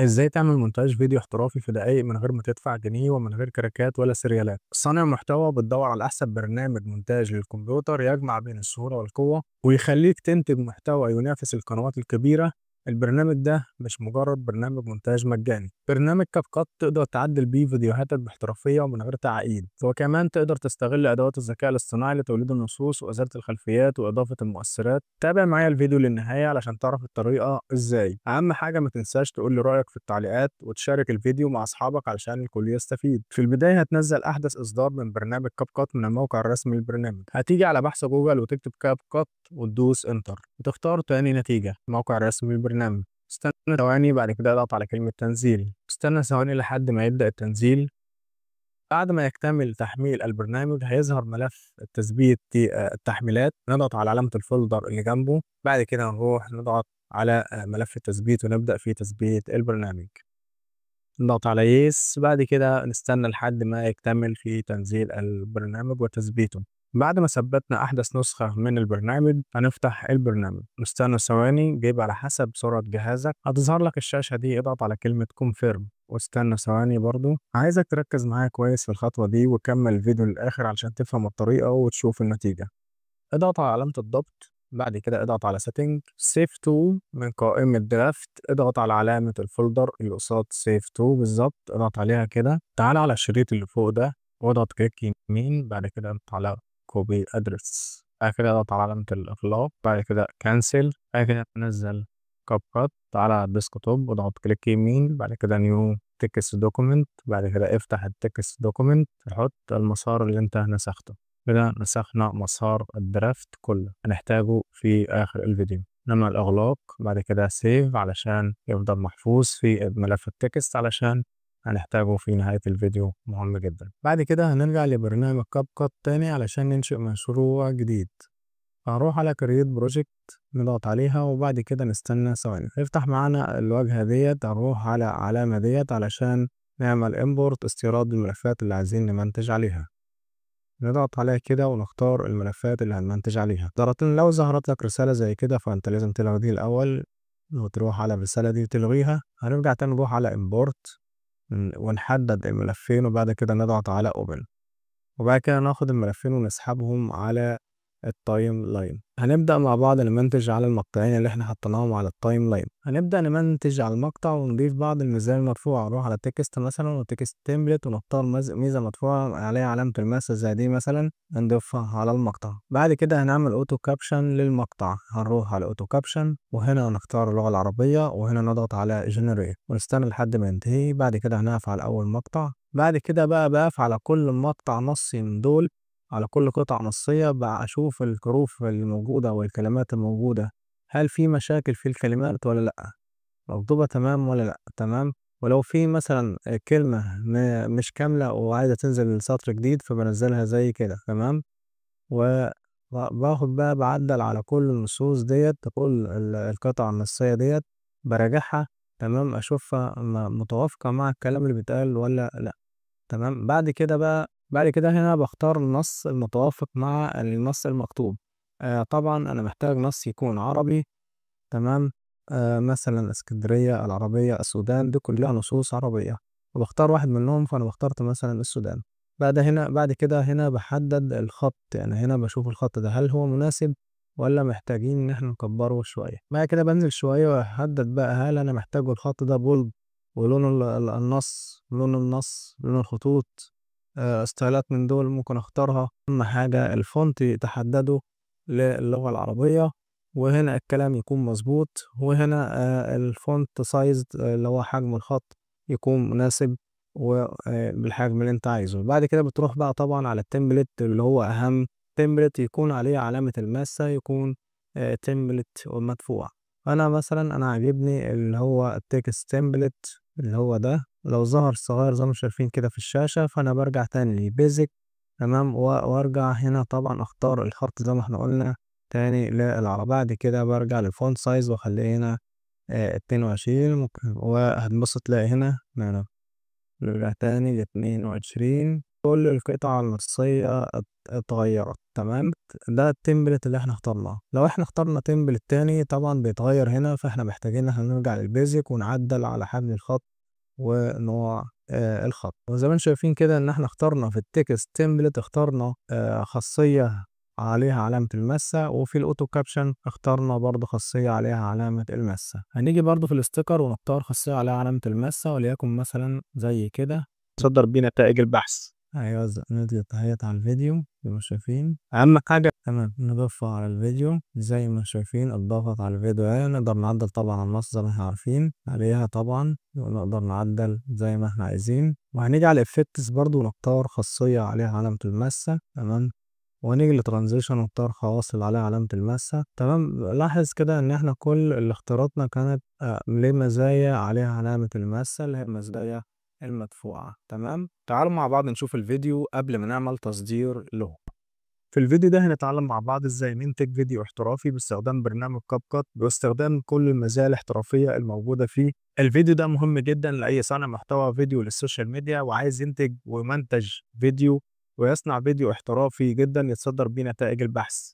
ازاي تعمل مونتاج فيديو احترافي في دقايق من غير ما تدفع جنيه ومن غير كراكات ولا سريالات صانع محتوى بتدور على احسن برنامج مونتاج للكمبيوتر يجمع بين السهوله والقوه ويخليك تنتج محتوى ينافس القنوات الكبيره البرنامج ده مش مجرد برنامج مونتاج مجاني برنامج كاب كات تقدر تعدل بيه فيديوهاتك باحترافية ومن غير تعقيد وكمان تقدر تستغل أدوات الذكاء الاصطناعي لتوليد النصوص وإزالة الخلفيات وإضافة المؤثرات تابع معايا الفيديو للنهاية علشان تعرف الطريقة إزاي أهم حاجة ما تنساش تقول لي رأيك في التعليقات وتشارك الفيديو مع أصحابك علشان الكل يستفيد في البداية هتنزل أحدث إصدار من برنامج كاب كات من الموقع الرسمي للبرنامج هتيجي على بحث جوجل وتكتب كاب كات وتدوس انتر وتختار تاني نتيجة موقع رسمي للبرنامج البرنامج استنى ثواني بعد كده اضغط على كلمة تنزيل استنى ثواني لحد ما يبدأ التنزيل بعد ما يكتمل تحميل البرنامج هيظهر ملف تثبيت آه، التحميلات نضغط على علامة الفولدر اللي جنبه بعد كده نروح نضغط على آه، ملف التثبيت ونبدأ في تثبيت البرنامج نضغط على يس بعد كده نستنى لحد ما يكتمل في تنزيل البرنامج وتثبيته بعد ما ثبتنا أحدث نسخة من البرنامج هنفتح البرنامج نستنى ثواني جيب على حسب سرعة جهازك هتظهر لك الشاشة دي اضغط على كلمة كونفيرم واستنى ثواني برضو عايزك تركز معايا كويس في الخطوة دي وكمل الفيديو للآخر علشان تفهم الطريقة وتشوف النتيجة اضغط على علامة الضبط بعد كده اضغط على سيتنج سيف تو من قائمة درافت اضغط على علامة الفولدر اللي قصاد سيف تو بالظبط اضغط عليها كده تعال على الشريط اللي فوق ده واضغط كليك يمين بعد كده اضغط على كوبي ادرس بعد كده اضغط على علامة الإغلاق بعد كده كانسل بعد كده أنزل كاب كات على الديسكتوب واضغط كليك يمين بعد كده نيو تكست دوكيمنت بعد كده افتح التكست دوكيمنت حط المسار اللي انت نسخته كده نسخنا مسار الدرافت كله هنحتاجه في آخر الفيديو نعمل الإغلاق بعد كده سيف علشان يفضل محفوظ في ملف التكست علشان هنحتاجه في نهاية الفيديو مهم جدا بعد كده هنرجع لبرنامج كاب كات تاني علشان ننشئ مشروع جديد هنروح على كرييت بروجكت نضغط عليها وبعد كده نستنى ثواني افتح معانا الواجهة ديت هنروح على علامة ديت علشان نعمل امبورت استيراد الملفات اللي عايزين نمنتج عليها نضغط عليها كده ونختار الملفات اللي هنمنتج عليها ضغطين لو ظهرت لك رسالة زي كده فانت لازم تلغي دي الأول وتروح على الرسالة دي وتلغيها هنرجع تاني نروح على امبورت ونحدد الملفين وبعد كده نضغط على open وبعد كده ناخد الملفين ونسحبهم على التايم لاين هنبدأ مع بعض نمنتج على المقطعين اللي احنا حطيناهم على التايم لاين هنبدأ نمنتج على المقطع ونضيف بعض الميزان المدفوعة نروح على تكست مثلا وتكست تمبلت ونختار ميزة مدفوعة عليها علامة الماسة زي دي مثلا نضيفها على المقطع بعد كده هنعمل اوتو كابشن للمقطع هنروح على اوتو كابشن وهنا هنختار اللغة العربية وهنا نضغط على جنريت ونستنى لحد ما ينتهي بعد كده هنقف على أول مقطع بعد كده بقى بقف على كل مقطع نصي من دول على كل قطعة نصية أشوف الحروف الموجودة والكلمات الموجودة هل في مشاكل في الكلمات ولا لأ مكتوبة تمام ولا لأ تمام ولو في مثلا كلمة مش كاملة وعايزة تنزل لسطر جديد فبنزلها زي كده تمام وباخد بقى بعدل على كل النصوص ديت كل القطع النصية ديت براجعها تمام أشوفها متوافقة مع الكلام اللي بيتقال ولا لأ تمام بعد كده بقى بعد كده هنا بختار النص المتوافق مع النص المكتوب آه طبعا أنا محتاج نص يكون عربي تمام آه مثلا اسكندرية العربية السودان دي كلها نصوص عربية وبختار واحد منهم فأنا اخترت مثلا السودان بعد هنا بعد كده هنا بحدد الخط يعني هنا بشوف الخط ده هل هو مناسب ولا محتاجين ان احنا نكبره شويه بعد كده بنزل شويه واحدد بقى هل انا محتاجه الخط ده بولد ولون النص لون النص لون الخطوط آه، ستايلات من دول ممكن اختارها اهم حاجة الفونت تحدده للغة العربية وهنا الكلام يكون مظبوط وهنا آه، الفونت سايز آه، اللي هو حجم الخط يكون مناسب وبالحجم اللي انت عايزه بعد كده بتروح بقى طبعا على التمبلت اللي هو اهم تمبلت يكون عليه علامة الماسة يكون تمبلت مدفوع انا مثلا انا عاجبني اللي هو التكست تمبلت اللي هو ده لو ظهر صغير زي ما شايفين كده في الشاشة فأنا برجع تاني لبيزك تمام وأرجع هنا طبعا أختار الخط زي ما احنا قلنا تاني للعربية بعد كده برجع للفونت سايز وأخليه هنا آه، اتنين وعشرين وهتبص تلاقي هنا هنا نرجع تاني لاتنين وعشرين كل القطع النصية اتغيرت تمام ده التمبلت اللي احنا اخترناه لو احنا اخترنا تمبلت تاني طبعا بيتغير هنا فاحنا محتاجين ان احنا نرجع للبيزك ونعدل على حجم الخط ونوع آه، الخط وزي ما انتم شايفين كده ان احنا اخترنا في التكست تمبلت اخترنا آه، خاصية عليها علامة المسة وفي الاوتو كابشن اخترنا برضو خاصية عليها علامة المسة هنيجي برضو في الاستيكر ونختار خاصية عليها علامة المسة وليكن مثلا زي كده تصدر بيه نتائج البحث هيوزع أيوة، ندي التحيات على الفيديو زي ما شايفين أهم حاجة تمام نضيفها على الفيديو زي ما شايفين اضافت على الفيديو اهي يعني، نقدر نعدل طبعا على النص زي ما احنا عارفين عليها طبعا ونقدر نعدل زي ما احنا عايزين وهنيجي على الافكتس برضو نختار خاصية عليها علامة المسة تمام ونيجي لترانزيشن نختار خواص اللي عليها علامة المسة تمام لاحظ كده ان احنا كل اللي اخترتنا كانت ليه آه، مزايا عليها علامة المسة اللي هي مزايا المدفوعة تمام تعالوا مع بعض نشوف الفيديو قبل ما نعمل تصدير له في الفيديو ده هنتعلم مع بعض ازاي ننتج فيديو احترافي باستخدام برنامج كاب كات باستخدام كل المزايا الاحترافية الموجودة فيه الفيديو ده مهم جدا لأي صانع محتوى فيديو للسوشيال ميديا وعايز ينتج ومنتج فيديو ويصنع فيديو احترافي جدا يتصدر بيه نتائج البحث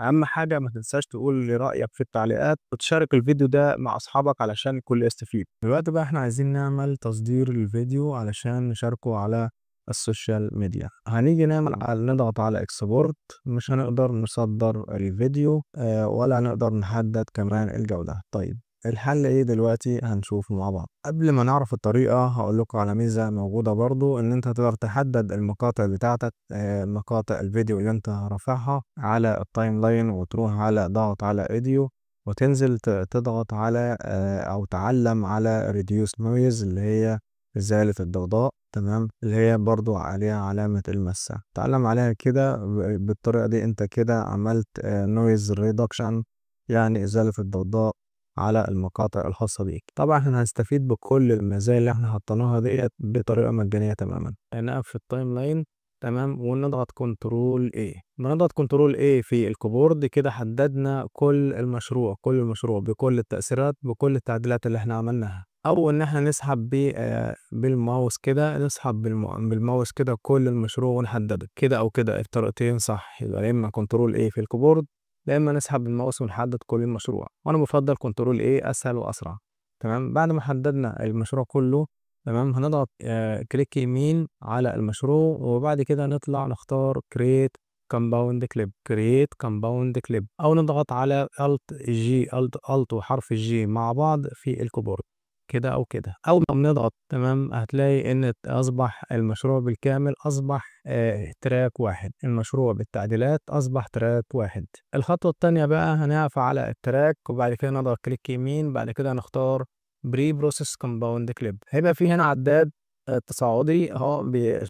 اهم حاجه ما تنساش تقول لي رايك في التعليقات وتشارك الفيديو ده مع اصحابك علشان الكل يستفيد دلوقتي بقى احنا عايزين نعمل تصدير للفيديو علشان نشاركه على السوشيال ميديا هنيجي نعمل على نضغط على اكسبورت مش هنقدر نصدر الفيديو آه، ولا هنقدر نحدد كمان الجودة طيب الحل ايه دلوقتي هنشوفه مع بعض قبل ما نعرف الطريقة هقول لكم على ميزة موجودة برضو ان انت تقدر تحدد المقاطع بتاعتك آه، مقاطع الفيديو اللي انت رافعها على التايم لاين وتروح على ضغط على ايديو وتنزل تضغط على آه، او تعلم على ريديوس نويز اللي هي إزالة الضوضاء تمام اللي هي برضو عليها علامة المسة تعلم عليها كده بالطريقة دي انت كده عملت نويز آه، ريدكشن يعني إزالة الضوضاء على المقاطع الخاصة بيك طبعا احنا هنستفيد بكل المزايا اللي احنا حطيناها ديت بطريقة مجانية تماما هنقف في التايم لاين تمام ونضغط كنترول A بنضغط كنترول A في الكيبورد كده حددنا كل المشروع كل المشروع بكل التأثيرات بكل التعديلات اللي احنا عملناها او ان احنا نسحب آه، بالماوس كده نسحب بالماوس كده كل المشروع ونحدده كده او كده الطريقتين صح يبقى يا اما كنترول A في الكيبورد لا اما نسحب الماوس ونحدد كل المشروع وانا بفضل كنترول ايه اسهل واسرع تمام بعد ما حددنا المشروع كله تمام هنضغط آه كليك يمين على المشروع وبعد كده نطلع نختار كريت كومباوند كليب كريت كومباوند كليب او نضغط على الت جي الت الت وحرف الجي مع بعض في الكيبورد كده او كده او ما بنضغط تمام هتلاقي ان اصبح المشروع بالكامل اصبح آه تراك واحد المشروع بالتعديلات اصبح تراك واحد الخطوه الثانيه بقى هنقف على التراك وبعد كده نضغط كليك يمين بعد كده نختار بري بروسيس كومباوند كليب هيبقى في هنا عداد تصاعدي اهو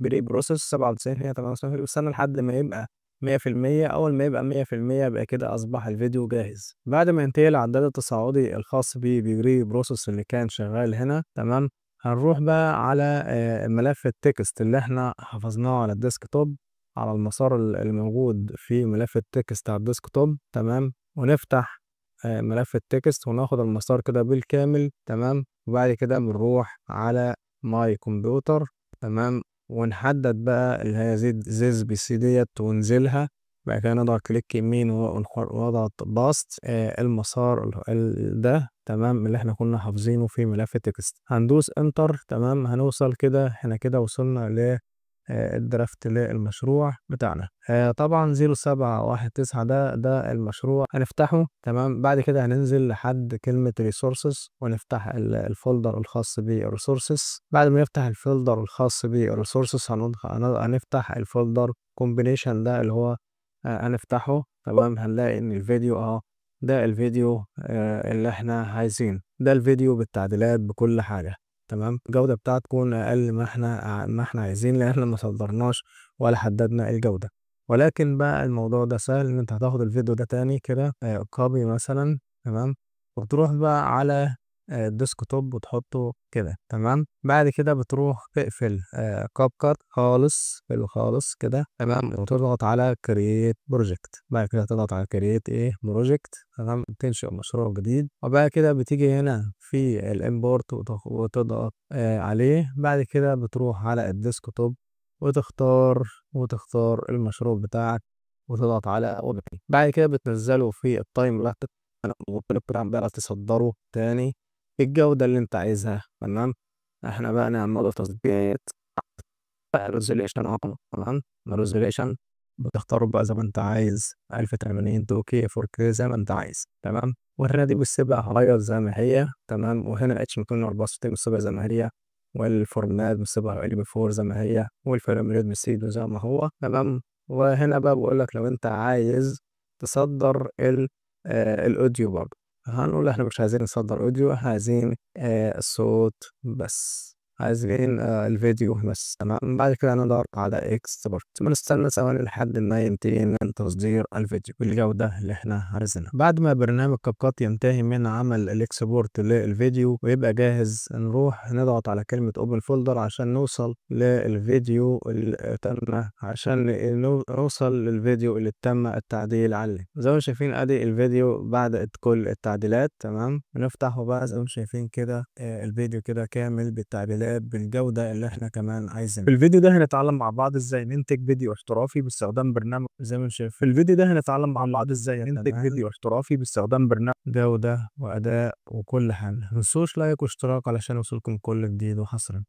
بري بروسيس 97 هي 98 انا لحد ما يبقى 100% أول ما يبقى 100% يبقى كده أصبح الفيديو جاهز بعد ما ينتهي العداد التصاعدي الخاص بي بيجري بروسيس اللي كان شغال هنا تمام هنروح بقى على آه، ملف التكست اللي احنا حفظناه على الديسك توب على المسار الموجود في ملف التكست على الديسك توب تمام ونفتح آه، ملف التكست وناخد المسار كده بالكامل تمام وبعد كده بنروح على ماي كمبيوتر تمام ونحدد بقى اللي هي زد زيز بي سي ديت ونزلها بعد كده نضغط كليك يمين ونضغط باست آه المسار ده تمام اللي احنا كنا حافظينه في ملف تكست هندوس انتر تمام هنوصل كده احنا كده وصلنا ل آه، الدرافت للمشروع بتاعنا آه، طبعا 0719 ده ده المشروع هنفتحه تمام بعد كده هننزل لحد كلمة ريسورسز ونفتح الفولدر الخاص بالريسورسز بعد ما نفتح الفولدر الخاص بالريسورسز هنفتح الفولدر كومبينيشن ده اللي هو آه، هنفتحه تمام هنلاقي ان الفيديو اهو ده الفيديو اللي احنا عايزينه ده الفيديو بالتعديلات بكل حاجة تمام الجودة بتاعته تكون أقل ما احنا ما احنا عايزين لأن احنا ما صدرناش ولا حددنا إيه الجودة ولكن بقى الموضوع ده سهل إن أنت هتاخد الفيديو ده تاني كده كوبي آه، مثلا تمام وتروح بقى على آه، الديسك توب وتحطه كده تمام بعد كده بتروح تقفل كاب آه، كات خالص حلو خالص كده تمام وتضغط على كرييت بروجكت بعد كده تضغط على كرييت ايه بروجكت تمام تنشئ مشروع جديد وبعد كده بتيجي هنا في الامبورت وتضغط آه، عليه بعد كده بتروح على الديسك توب وتختار وتختار المشروع بتاعك وتضغط على اوبن بعد كده بتنزله في التايم لاين ممكن تصدره تاني إيه الجودة اللي انت عايزها تمام احنا بقى نعمل تظبيط ريزوليشن اقوى تمام الريزوليشن بتختاره بقى زي ما انت عايز 1080 2K 4K زي ما انت عايز تمام وهنا دي بالسبع هاير زي ما هي تمام وهنا الاتش 264 بالسبع زي ما هي والفورمات بالسبع ال بي 4 زي ما هي والفريم ريت بالسيدو زي ما هو تمام وهنا بقى بقول لك لو انت عايز تصدر آه، الاوديو برضه هنقول احنا مش عايزين نصدر اوديو عايزين آه الصوت بس عايزين آه، الفيديو بس تمام بعد كده ندور على اكسبورت بنستنى ثواني لحد ما ينتهي من تصدير الفيديو بالجودة اللي احنا عايزينها بعد ما برنامج كابكات ينتهي من عمل الاكسبورت للفيديو ويبقى جاهز نروح نضغط على كلمة اوبن فولدر عشان نوصل للفيديو اللي تم عشان نوصل للفيديو اللي تم التعديل عليه زي ما شايفين ادي الفيديو بعد كل التعديلات تمام بنفتحه بقى زي ما شايفين كده آه، الفيديو كده كامل بالتعديلات بالجودة اللي احنا كمان عايزينها في الفيديو ده هنتعلم مع بعض ازاي ننتج فيديو احترافي باستخدام برنامج زي ما شايف في الفيديو ده هنتعلم مع بعض ازاي ننتج فيديو احترافي باستخدام برنامج جودة وأداء وكل حاجة ما تنسوش لايك واشتراك علشان يوصلكم كل جديد وحصري